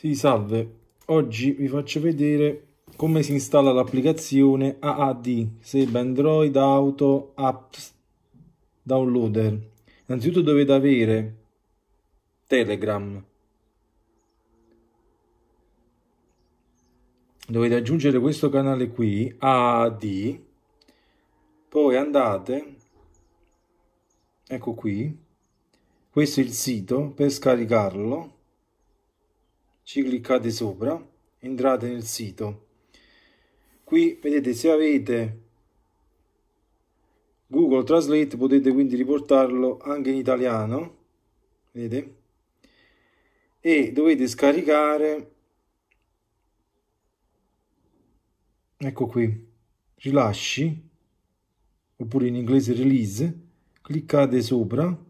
Sì, salve. Oggi vi faccio vedere come si installa l'applicazione AAD, Seb Android Auto Apps Downloader. Innanzitutto dovete avere Telegram. Dovete aggiungere questo canale qui, AAD. Poi andate, ecco qui, questo è il sito per scaricarlo ci cliccate sopra entrate nel sito qui vedete se avete Google Translate potete quindi riportarlo anche in italiano vedete e dovete scaricare ecco qui rilasci oppure in inglese release cliccate sopra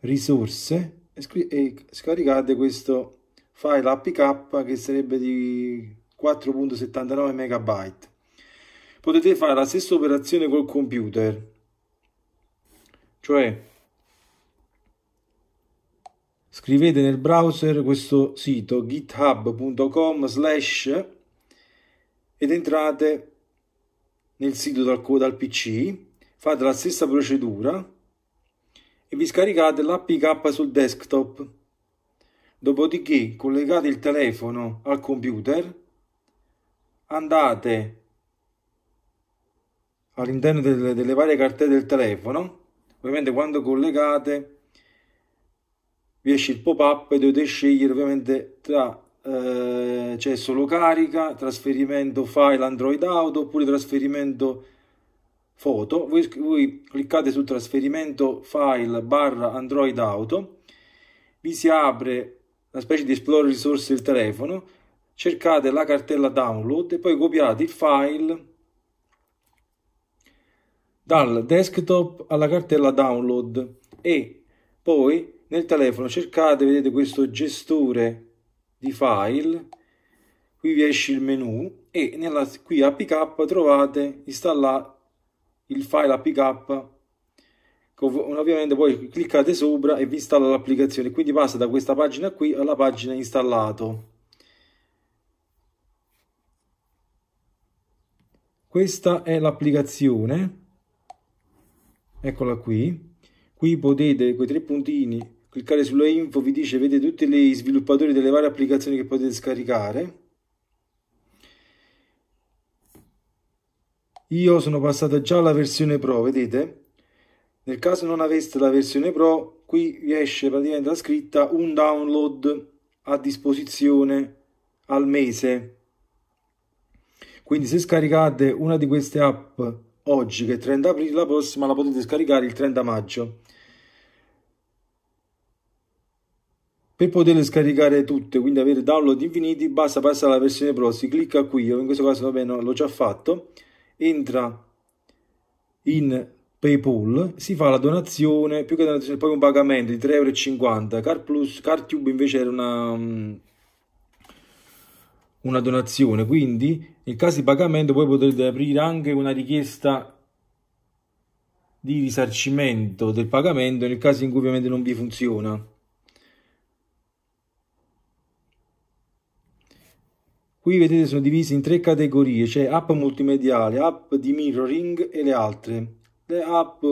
risorse e, e scaricate questo fai la APK che sarebbe di 4.79 MB. Potete fare la stessa operazione col computer, cioè scrivete nel browser questo sito github.com slash ed entrate nel sito dal, dal pc fate la stessa procedura e vi scaricate l'apk sul desktop Dopodiché collegate il telefono al computer, andate all'interno delle, delle, varie cartelle del telefono, ovviamente quando collegate vi esce il pop-up e dovete scegliere ovviamente tra eh, solo carica, trasferimento file Android Auto oppure trasferimento foto. Voi, voi cliccate su trasferimento file barra Android Auto, vi si apre una specie di Explorer risorse del telefono, cercate la cartella download e poi copiate il file dal desktop alla cartella download e poi nel telefono cercate, vedete questo gestore di file, qui vi esce il menu e nella, qui a APK trovate installare il file APK ovviamente poi cliccate sopra e vi installa l'applicazione quindi passa da questa pagina qui alla pagina installato questa è l'applicazione eccola qui qui potete quei tre puntini cliccare sulla info vi dice vedete tutti gli sviluppatori delle varie applicazioni che potete scaricare io sono passato già alla versione pro vedete nel caso non aveste la versione Pro, qui vi esce praticamente la scritta un download a disposizione al mese. Quindi se scaricate una di queste app oggi che è 30 aprile, la prossima la potete scaricare il 30 maggio. Per poterle scaricare tutte, quindi avere download infiniti, basta passare alla versione Pro, si clicca qui, io in questo caso va bene, l'ho già fatto, entra in PayPal, si fa la donazione, più che donazione, poi un pagamento di 3,50 euro. CarTube invece era una, mm, una donazione, quindi nel caso di pagamento voi potrete aprire anche una richiesta di risarcimento del pagamento nel caso in cui ovviamente non vi funziona. Qui vedete sono divisi in tre categorie, cioè app multimediale, app di mirroring e le altre le app,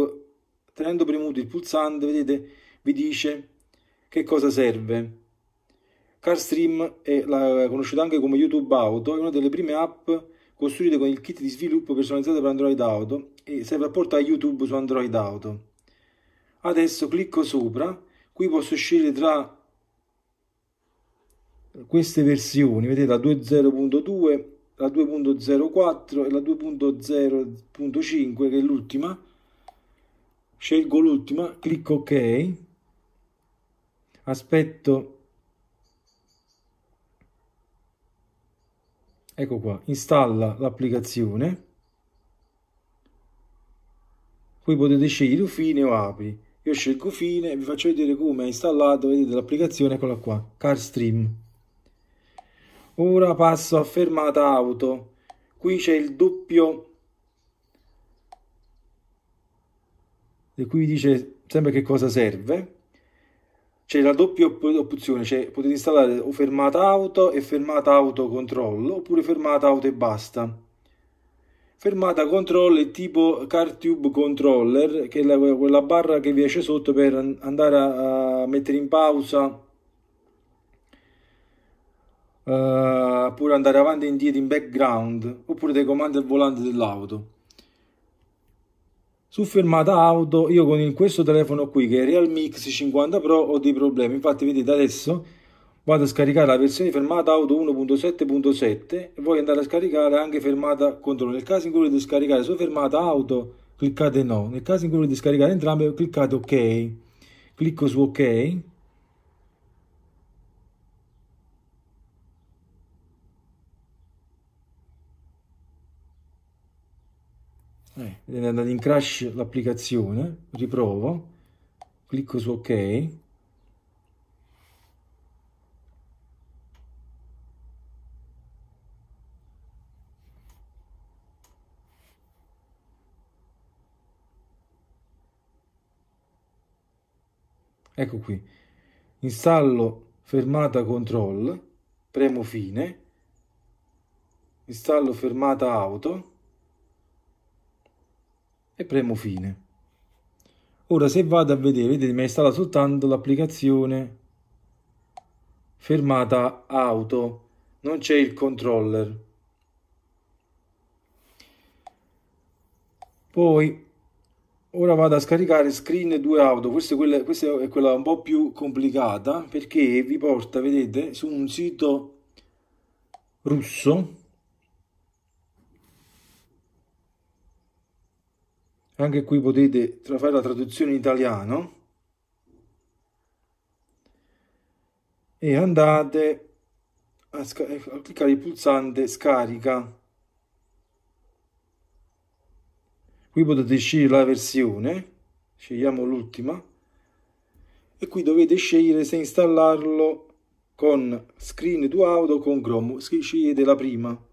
tenendo premuto il pulsante, vedete, vi dice che cosa serve. CarStream è la, conosciuta anche come YouTube Auto, è una delle prime app costruite con il kit di sviluppo personalizzato per Android Auto e serve a portare YouTube su Android Auto. Adesso clicco sopra, qui posso scegliere tra queste versioni, vedete la 2.0.2 la 2.04 e la 2.0.5 che è l'ultima scelgo l'ultima clicco ok aspetto ecco qua installa l'applicazione qui potete scegliere fine o apri io scelgo fine vi faccio vedere come è installato vedete l'applicazione eccola qua carstream ora passo a fermata auto qui c'è il doppio e qui dice sempre che cosa serve c'è la doppia op opzione cioè potete installare o fermata auto e fermata auto controllo oppure fermata auto e basta fermata controllo è tipo car tube controller che è la, quella barra che vi esce sotto per andare a, a mettere in pausa uh, andare avanti e indietro in background, oppure dei comandi al volante dell'auto. Su fermata auto, io con il, questo telefono qui, che è Realme X50 Pro, ho dei problemi. Infatti, vedete, adesso vado a scaricare la versione fermata auto 1.7.7 e voglio andare a scaricare anche fermata controllo. Nel caso in cui volete scaricare su fermata auto, cliccate no. Nel caso in cui volete scaricare entrambe, cliccate ok. Clicco su ok eh, è andata in crash l'applicazione, riprovo, clicco su ok, ecco qui installo fermata control premo fine installo fermata auto e premo fine. Ora se vado a vedere, vedete mi è installata soltanto l'applicazione fermata auto, non c'è il controller. Poi ora vado a scaricare screen 2 auto, questa è, quella, questa è quella un po' più complicata perché vi porta, vedete, su un sito russo anche qui potete fare la traduzione in italiano e andate a, eh, a cliccare il pulsante scarica qui potete scegliere la versione scegliamo l'ultima e qui dovete scegliere se installarlo con screen to auto con chrome scegliete la prima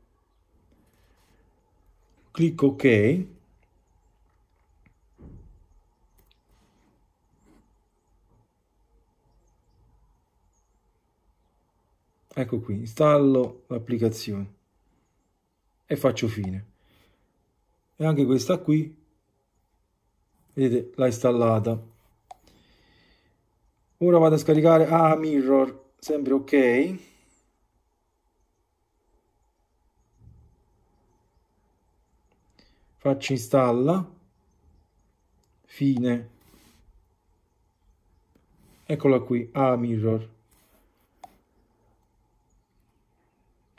clicco ok ecco qui, installo l'applicazione e faccio fine. E anche questa qui, vedete, l'ha installata. Ora vado a scaricare a ah, Mirror, sempre ok. Faccio installa, fine. Eccola qui, a ah, Mirror.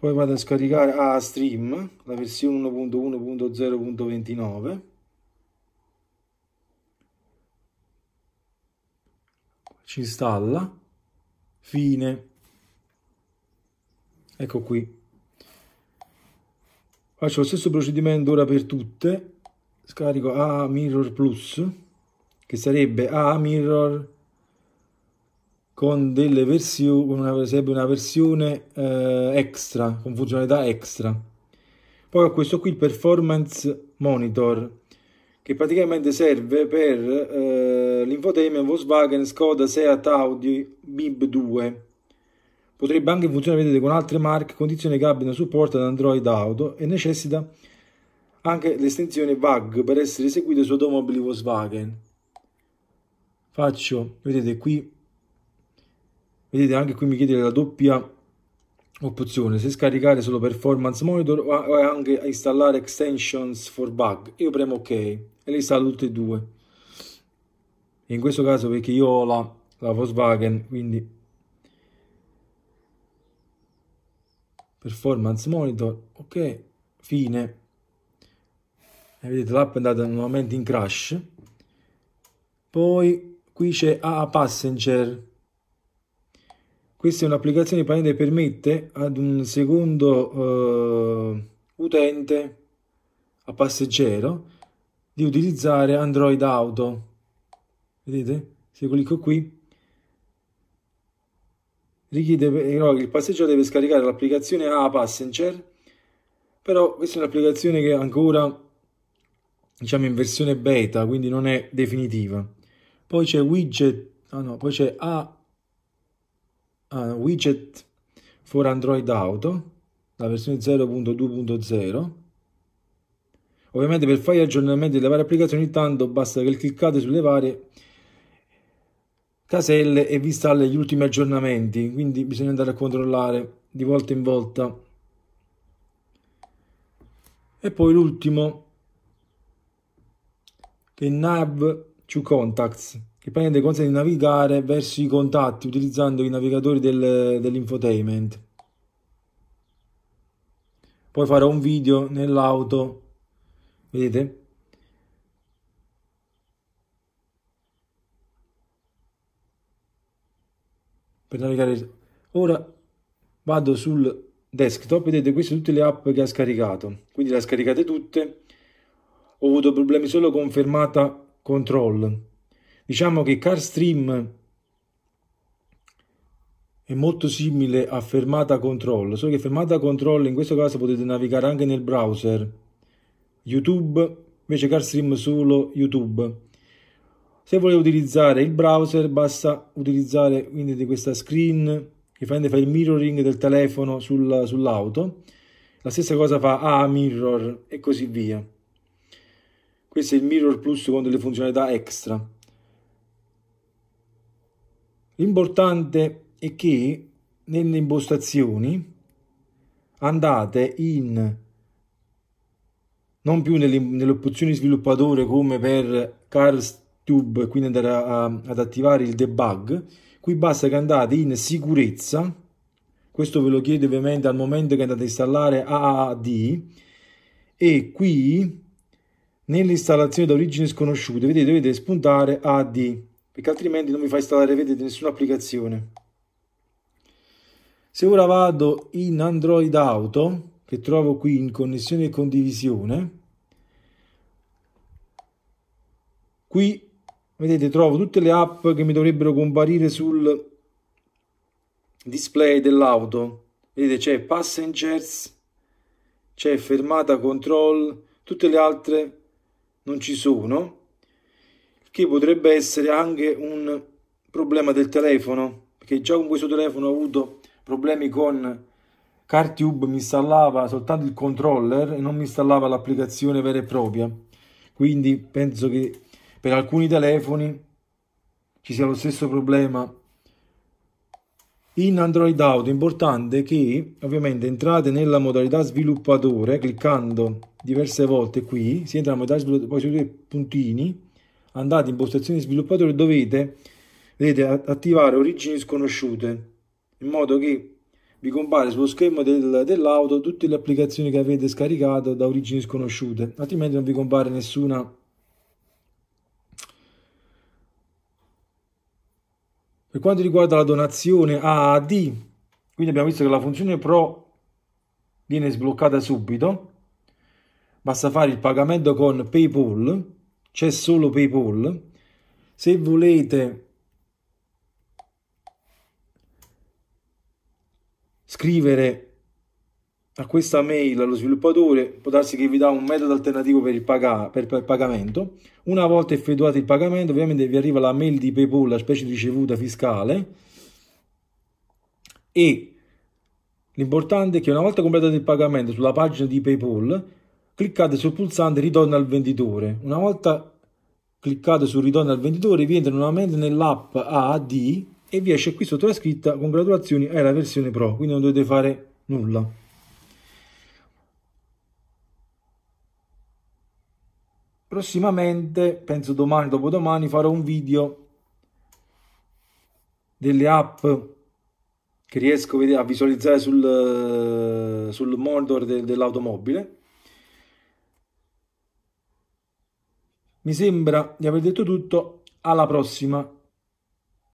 poi vado a scaricare a stream la versione 1.1.0.29 ci installa fine ecco qui faccio lo stesso procedimento ora per tutte scarico a mirror plus che sarebbe a mirror con delle versioni, una, sarebbe una versione eh, extra, con funzionalità extra. Poi ho questo qui, il Performance Monitor, che praticamente serve per eh, l'infotainment Volkswagen Skoda Seat Audi BIB2. Potrebbe anche funzionare, vedete, con altre marche, condizioni che abbiano supporto ad Android Auto e necessita anche l'estensione VAG per essere eseguita su automobili Volkswagen. Faccio, vedete qui, vedete anche qui mi chiede la doppia opzione se scaricare solo performance monitor o anche installare extensions for bug io premo ok e le installo tutte e due in questo caso perché io ho la, la Volkswagen quindi performance monitor ok fine e vedete l'app è andata nuovamente in crash poi qui c'è a Passenger questa è un'applicazione che permette ad un secondo eh, utente a passeggero di utilizzare Android Auto. Vedete? Se clicco qui richiede però il passeggero deve scaricare l'applicazione A Passenger però questa è un'applicazione che è ancora diciamo in versione beta quindi non è definitiva poi c'è widget ah no, poi c'è A uh, widget for Android Auto, la versione 0.2.0. Ovviamente per fare gli aggiornamenti delle varie applicazioni tanto basta che cliccate sulle varie caselle e vi installa gli ultimi aggiornamenti, quindi bisogna andare a controllare di volta in volta. E poi l'ultimo che è Nav to Contacts che praticamente consente di navigare verso i contatti utilizzando i navigatori del, dell'infotainment. Poi farò un video nell'auto, vedete? Per navigare ora vado sul desktop, vedete queste tutte le app che ha scaricato, quindi le ha scaricate tutte, ho avuto problemi solo con fermata control Diciamo che CarStream è molto simile a fermata control, solo che fermata control in questo caso potete navigare anche nel browser YouTube, invece CarStream solo YouTube. Se volete utilizzare il browser basta utilizzare quindi di questa screen che fa il mirroring del telefono sul, sull'auto. La stessa cosa fa A ah, mirror e così via. Questo è il mirror plus con delle funzionalità extra. L'importante è che nelle impostazioni andate in non più nelle, nelle opzioni sviluppatore come per CarsTube, quindi andare a, a, ad attivare il debug. Qui basta che andate in sicurezza, questo ve lo chiedo ovviamente al momento che andate a installare AAD, e qui nell'installazione da origine sconosciuta, vedete, dovete spuntare AD perché altrimenti non mi fa installare vedete nessuna applicazione se ora vado in Android Auto che trovo qui in connessione e condivisione qui vedete trovo tutte le app che mi dovrebbero comparire sul display dell'auto vedete c'è passengers c'è fermata control tutte le altre non ci sono che potrebbe essere anche un problema del telefono, perché già con questo telefono ho avuto problemi con CarTube, mi installava soltanto il controller e non mi installava l'applicazione vera e propria. Quindi penso che per alcuni telefoni ci sia lo stesso problema. In Android Auto è importante che ovviamente entrate nella modalità sviluppatore cliccando diverse volte qui, si entra nella modalità sviluppatore, poi su due puntini andate in impostazioni sviluppatore dovete vedete, attivare origini sconosciute in modo che vi compare sullo schermo del, dell'auto tutte le applicazioni che avete scaricato da origini sconosciute altrimenti non vi compare nessuna per quanto riguarda la donazione AAD quindi abbiamo visto che la funzione Pro viene sbloccata subito basta fare il pagamento con PayPal c'è solo PayPal. Se volete scrivere a questa mail allo sviluppatore, può darsi che vi dà un metodo alternativo per il, paga, per, per pagamento. Una volta effettuato il pagamento, ovviamente vi arriva la mail di PayPal, la specie di ricevuta fiscale e l'importante è che una volta completato il pagamento sulla pagina di PayPal cliccate sul pulsante ritorno al venditore. Una volta cliccato sul ritorno al venditore vi entra nuovamente nell'app AAD e vi esce qui sotto la scritta congratulazioni è la versione Pro, quindi non dovete fare nulla. prossimamente, penso domani, dopodomani, farò un video delle app che riesco a visualizzare sul, sul monitor de, dell'automobile Mi sembra di aver detto tutto, alla prossima!